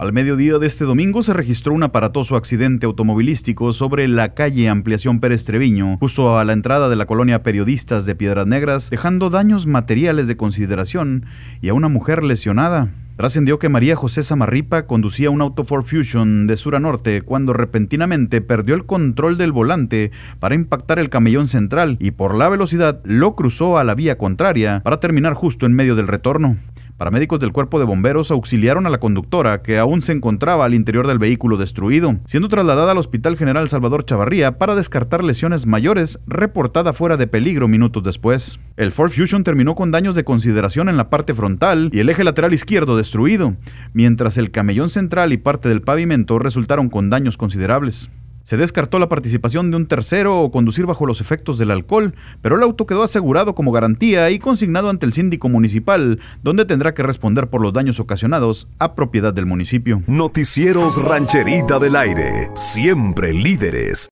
Al mediodía de este domingo se registró un aparatoso accidente automovilístico sobre la calle Ampliación Pérez Treviño, justo a la entrada de la colonia Periodistas de Piedras Negras, dejando daños materiales de consideración y a una mujer lesionada. Trascendió que María José Samarripa conducía un auto Ford Fusion de sur a norte cuando repentinamente perdió el control del volante para impactar el camellón central y por la velocidad lo cruzó a la vía contraria para terminar justo en medio del retorno. Paramédicos del cuerpo de bomberos auxiliaron a la conductora, que aún se encontraba al interior del vehículo destruido, siendo trasladada al Hospital General Salvador Chavarría para descartar lesiones mayores, reportada fuera de peligro minutos después. El Ford Fusion terminó con daños de consideración en la parte frontal y el eje lateral izquierdo destruido, mientras el camellón central y parte del pavimento resultaron con daños considerables. Se descartó la participación de un tercero o conducir bajo los efectos del alcohol, pero el auto quedó asegurado como garantía y consignado ante el síndico municipal, donde tendrá que responder por los daños ocasionados a propiedad del municipio. Noticieros Rancherita del Aire, siempre líderes.